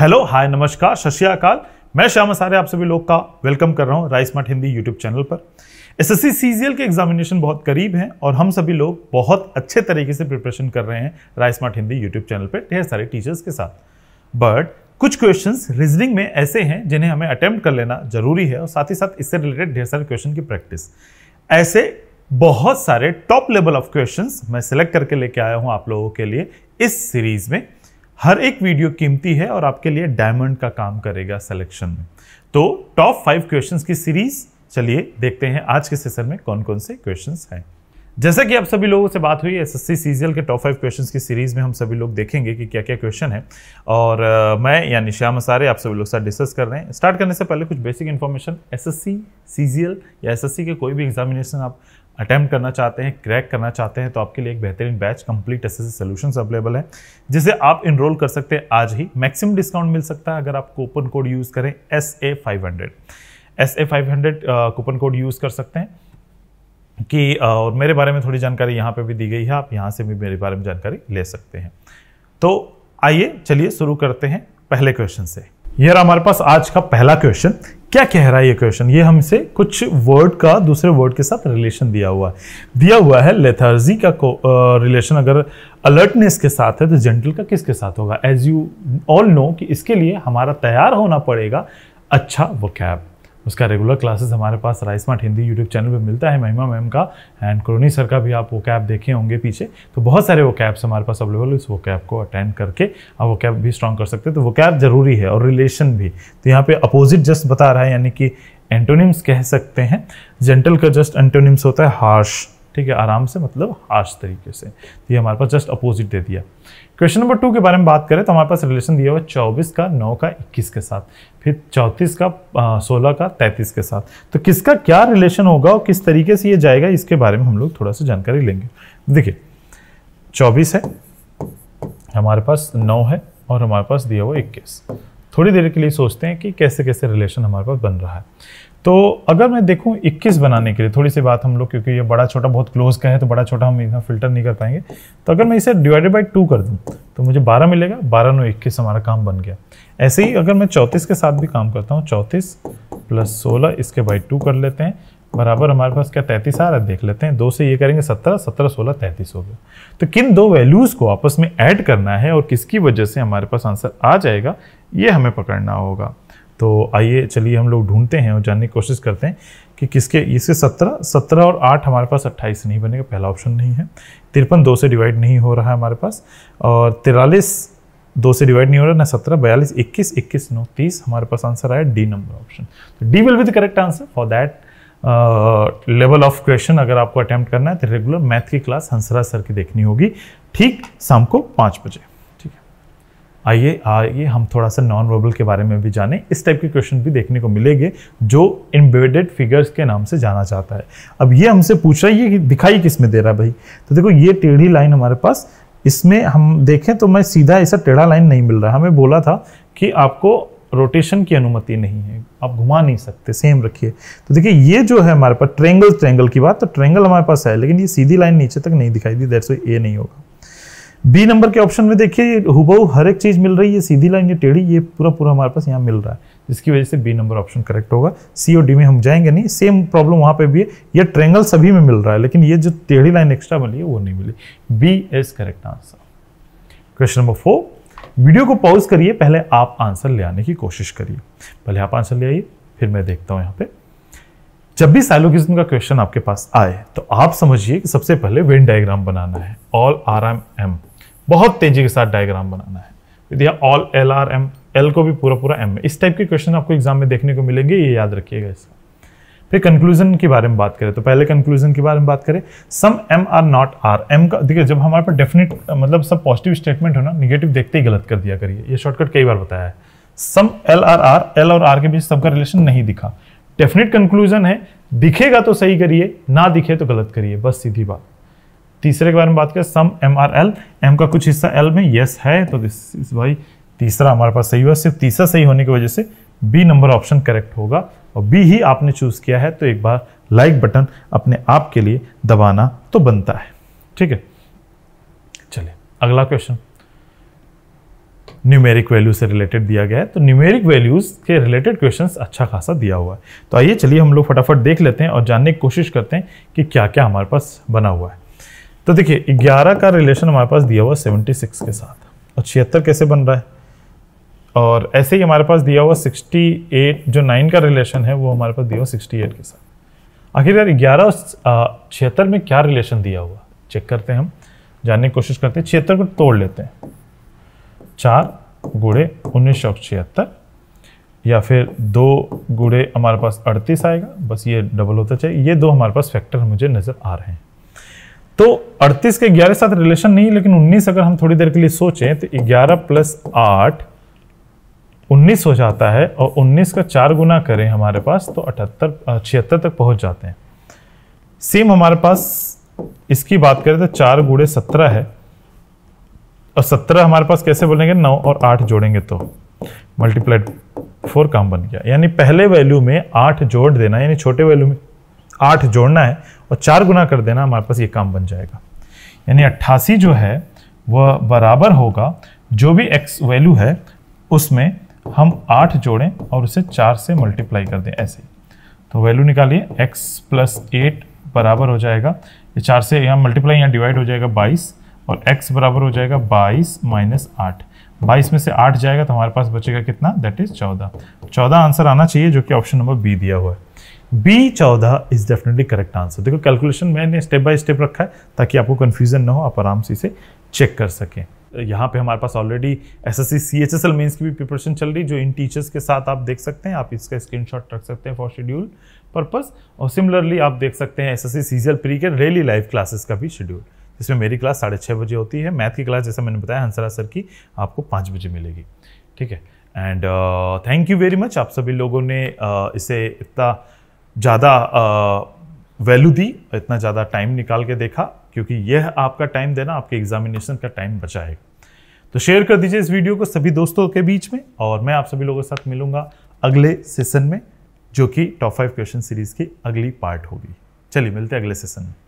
hello hi नमस्कार सत्याकाल मैं श्याम सारे आप सभी लोग का वेलकम कर रहा हूँ Rise Mart Hindi YouTube channel पर एसएससी सीजीएल के एग्जामिनेशन बहुत करीब हैं और हम सभी लोग बहुत अच्छे तरीके से प्रिपरेशन कर रहे हैं Rise Smart Hindi YouTube channel पर ढेर सारे टीचर्स के साथ बट कुछ क्वेश्चंस रीजनिंग में ऐसे हैं जिन्हें हमें अटैम्प्ट कर लेना जरूरी है और साथ ही साथ इससे रिलेटेड ढेर सारे क्वेश्चन की प्रैक्टिस ऐसे बहुत सारे टॉप लेवल ऑफ क्वेश्चंस मैं सिलेक्ट करके लेके आया हूं आप लोगों के लिए इस सीरीज में हर एक वीडियो कीमती है और आपके लिए डायमंड का काम करेगा सिलेक्शन में तो टॉप फाइव क्वेश्चंस की सीरीज चलिए देखते हैं आज के सेशन में कौन कौन से क्वेश्चंस हैं जैसे कि आप सभी लोगों से बात हुई एस एस सीजीएल के टॉप फाइव क्वेश्चंस की सीरीज में हम सभी लोग देखेंगे कि क्या क्या क्वेश्चन है और आ, मैं या निशा मसारे आप सभी लोग साथ डिस्कस कर रहे हैं स्टार्ट करने से पहले कुछ बेसिक इन्फॉर्मेशन एस सी या एस के कोई भी एग्जामिनेशन आप अटैम्प्ट करना चाहते हैं क्रैक करना चाहते हैं तो आपके लिए एक बेहतरीन batch complete S S available है जिसे आप इनरोल कर सकते हैं आज ही मैक्सिमम डिस्काउंट मिल सकता है अगर आप कूपन कोड यूज़ करें S A five hundred S A five hundred coupon code use कर सकते हैं कि और मेरे बारे में थोड़ी जानकारी यहाँ पे भी दी गई है आप यहाँ से भी मेरे बारे में जानकारी ले सकते हैं तो आइए चलिए शुरू करते हैं पहले क्वेश्चन से यार हमारे पास आज का पहला क्वेश्चन क्या कह रहा है ये क्वेश्चन ये हमसे कुछ वर्ड का दूसरे वर्ड के साथ रिलेशन दिया हुआ है दिया हुआ है लेथर्जी का रिलेशन अगर अलर्टनेस के साथ है तो जेंटल का किसके साथ होगा एज यू ऑल नो कि इसके लिए हमारा तैयार होना पड़ेगा अच्छा वो कैब उसका रेगुलर क्लासेस हमारे पास Rise Smart Hindi YouTube channel पर मिलता है महिमा मैम का एंड क्रोनी सर का भी आप वो कैब देखे होंगे पीछे तो बहुत सारे वो कैब्स हमारे पास अवेलेबल उस वो कैब को अटेंड करके आप वो कैब भी स्ट्रॉन्ग कर सकते हैं तो वो कैब ज़रूरी है और रिलेशन भी तो यहाँ पे अपोजिट जस्ट बता रहा है यानी कि एंटोनिम्स कह सकते हैं जेंटल का जस्ट एंटोनिम्स होता है हार्श ठीक है आराम से मतलब आर्स तरीके से तो ये हमारे पास जस्ट अपोजिट दे दिया क्वेश्चन नंबर टू के बारे में बात करें तो हमारे पास रिलेशन दिया हुआ है चौबीस का नौ का इक्कीस के साथ फिर चौंतीस का सोलह का तैंतीस के साथ तो किसका क्या रिलेशन होगा और किस तरीके से ये जाएगा इसके बारे में हम लोग थोड़ा सा जानकारी लेंगे देखिए चौबीस है हमारे पास नौ है और हमारे पास दिया हुआ इक्कीस थोड़ी देर के लिए सोचते हैं कि कैसे कैसे रिलेशन हमारे पास बन रहा है तो अगर मैं देखूँ 21 बनाने के लिए थोड़ी सी बात हम लोग क्योंकि ये बड़ा छोटा बहुत क्लोज का है तो बड़ा छोटा हम यहाँ फिल्टर नहीं कर पाएंगे तो अगर मैं इसे डिवाइडेड बाई टू कर दूँ तो मुझे 12 मिलेगा 12 नौ 21 हमारा काम बन गया ऐसे ही अगर मैं चौंतीस के साथ भी काम करता हूँ चौंतीस प्लस सोलह इसके बाई टू कर लेते हैं बराबर हमारे पास क्या तैंतीस आ रहा है देख लेते हैं दो से ये करेंगे सत्रह सत्रह सोलह तैंतीस हो गया तो किन दो वैल्यूज़ को आपस में ऐड करना है और किसकी वजह से हमारे पास आंसर आ जाएगा ये हमें पकड़ना होगा तो आइए चलिए हम लोग ढूंढते हैं और जानने की कोशिश करते हैं कि किसके इसके सत्रह सत्रह और आठ हमारे पास अट्ठाईस नहीं बनेगा पहला ऑप्शन नहीं है तिरपन दो से डिवाइड नहीं हो रहा है हमारे पास और तिरालीस दो से डिवाइड नहीं हो रहा ना सत्रह बयालीस इक्कीस इक्कीस नौ तीस हमारे पास आंसर आया डी नंबर ऑप्शन तो D will be the correct answer for that level of question अगर आपको अटैम्प्ट करना है तो रेगुलर मैथ की क्लास हंसरा सर की देखनी होगी ठीक शाम को पाँच बजे ठीक है आइए आइए हम थोड़ा सा नॉन वर्बल के बारे में भी जानें इस टाइप के क्वेश्चन भी देखने को मिलेंगे जो इम्बेडेड फिगर्स के नाम से जाना चाहता है अब ये हमसे पूछ रहा है ये कि दिखाई किस में दे रहा है भाई तो देखो ये टेढ़ी लाइन हमारे पास इसमें हम देखें तो मैं सीधा ऐसा टेढ़ा लाइन नहीं मिल रहा हमें बोला था कि आपको रोटेशन की अनुमति नहीं है आप घुमा नहीं सकते सेम रखिए तो देखिए ये जो है हमारे पास ट्रेंगल ट्रेंगल की बात तो ट्रेंगल हमारे पास है लेकिन ये सीधी लाइन नीचे तक नहीं दिखाई दी दैट्स ए नहीं होगा बी नंबर के ऑप्शन में देखिए हुबहू हर एक चीज़ मिल रही है सीधी लाइन ये टेढ़ी ये पूरा पूरा हमारे पास यहाँ मिल रहा है जिसकी वजह से बी नंबर ऑप्शन करेक्ट होगा सी और डी में हम जाएंगे नहीं सेम प्रॉब्लम वहाँ पे भी है ये ट्रेंगल सभी में मिल रहा है लेकिन ये जो टेढ़ी लाइन एक्स्ट्रा मिली है वो नहीं मिली B is correct answer question number four video को पॉज करिए पहले आप आंसर ले आने की कोशिश करिए पहले आप आंसर ले आइए फिर मैं देखता हूं यहाँ पे जब भी साइलोगिज्म का क्वेश्चन आपके पास आए तो आप समझिए कि सबसे पहले वेन डायग्राम बनाना है ऑल आर एम एम बहुत तेजी के साथ डायग्राम बनाना है दिया all L are M L को भी पूरा पूरा एम इस टाइप के क्वेश्चन आपको एग्जाम में देखने को मिलेंगे ये याद रखिएगा इसका फिर कंक्लूजन के बारे में बात करें तो पहले कंक्लूजन के बारे में बात करें some M are not R M का देखिए जब हमारे पास डेफिनेट मतलब सब पॉजिटिव स्टेटमेंट हो ना निगेटिव देखते ही गलत कर दिया करिए ये शॉर्टकट कई बार बताया है some L are R L और आर के बीच सबका रिलेशन नहीं दिखा डेफिनेट कंक्लूजन है दिखेगा तो सही करिए ना दिखे तो गलत करिए बस सीधी बात तीसरे के बारे में बात करें some M are L M का कुछ हिस्सा एल में यस है तो दिस इज भाई तीसरा हमारे पास सही हुआ सिर्फ तीसरा सही होने की वजह से बी नंबर ऑप्शन करेक्ट होगा और बी ही आपने चूज़ किया है तो एक बार लाइक बटन अपने आप के लिए दबाना तो बनता है ठीक है चलिए अगला क्वेश्चन न्यूमेरिक वैल्यू से रिलेटेड दिया गया है तो न्यूमेरिक वैल्यूज़ के रिलेटेड क्वेश्चंस अच्छा खासा दिया हुआ है तो आइए चलिए हम लोग फटाफट देख लेते हैं और जानने की कोशिश करते हैं कि क्या क्या हमारे पास बना हुआ है तो देखिए 11 का रिलेशन हमारे पास दिया हुआ है सेवेंटी के साथ और छिहत्तर कैसे बन रहा है और ऐसे ही हमारे पास दिया हुआ 68 जो 9 का रिलेशन है वो हमारे पास दिया हुआ 68 के साथ आखिरकार ग्यारह छिहत्तर में क्या रिलेशन दिया हुआ चेक करते हैं हम जानने की कोशिश करते हैं छिहत्तर को तोड़ लेते हैं चार गुड़े उन्नीस सौ छिहत्तर या फिर दो गुड़े हमारे पास अड़तीस आएगा बस ये डबल होता चाहिए ये दो हमारे पास फैक्टर मुझे नज़र आ रहे हैं तो 38 के 11 साथ रिलेशन नहीं लेकिन 19 अगर हम थोड़ी देर के लिए सोचें तो 11 प्लस आठ उन्नीस हो जाता है और उन्नीस का चार गुना करें हमारे पास तो अठहत्तर छिहत्तर तक पहुंच जाते हैं सेम हमारे पास इसकी बात करें तो चार गुड़े सत्रह है और सत्रह हमारे पास कैसे बोलेंगे नौ और आठ जोड़ेंगे तो मल्टीप्लाइड फोर काम बन गया यानी पहले वैल्यू में आठ जोड़ देना यानी छोटे वैल्यू में आठ जोड़ना है और चार गुना कर देना हमारे पास ये काम बन जाएगा यानी अट्ठासी जो है वह बराबर होगा जो भी एक्स वैल्यू है उसमें हम आठ जोड़ें और उसे चार से मल्टीप्लाई कर दें ऐसे तो वैल्यू निकालिए एक्स प्लस एट बराबर हो जाएगा ये चार से यहाँ मल्टीप्लाई यहाँ डिवाइड हो जाएगा बाईस और एक्स बराबर हो जाएगा बाईस माइनस आठ बाईस में से आठ जाएगा तो हमारे पास बचेगा कितना दैट इज चौदह चौदह आंसर आना चाहिए जो कि ऑप्शन नंबर बी दिया हुआ है बी चौदह इज डेफिनेटली करेक्ट आंसर देखो कैलकुलेशन मैंने स्टेप बाय स्टेप रखा है ताकि आपको कन्फ्यूजन ना हो आप आराम से इसे चेक कर सकें यहाँ पे हमारे पास already S S C C H S L mains की भी प्रिपरेशन चल रही जो इन टीचर्स के साथ आप देख सकते हैं आप इसका स्क्रीन शॉट रख सकते हैं फॉर शेड्यूल पर्पज़ और सिमिलरली आप देख सकते हैं S S C C L pre के रेली लाइव क्लासेस का भी शेड्यूल जिसमें मेरी क्लास साढ़े छः बजे होती है मैथ की क्लास जैसा मैंने बताया हंसरा सर की आपको पाँच बजे मिलेगी ठीक है and thank you very much आप सभी लोगों ने uh, इसे इतना ज़्यादा वैल्यू uh, दी इतना ज़्यादा टाइम निकाल के देखा क्योंकि यह आपका टाइम देना आपके एग्जामिनेशन का टाइम बचाएगा तो शेयर कर दीजिए इस वीडियो को सभी दोस्तों के बीच में और मैं आप सभी लोगों के साथ मिलूंगा अगले सेशन में जो कि टॉप फाइव क्वेश्चन सीरीज की अगली पार्ट होगी चलिए मिलते हैं अगले सेशन में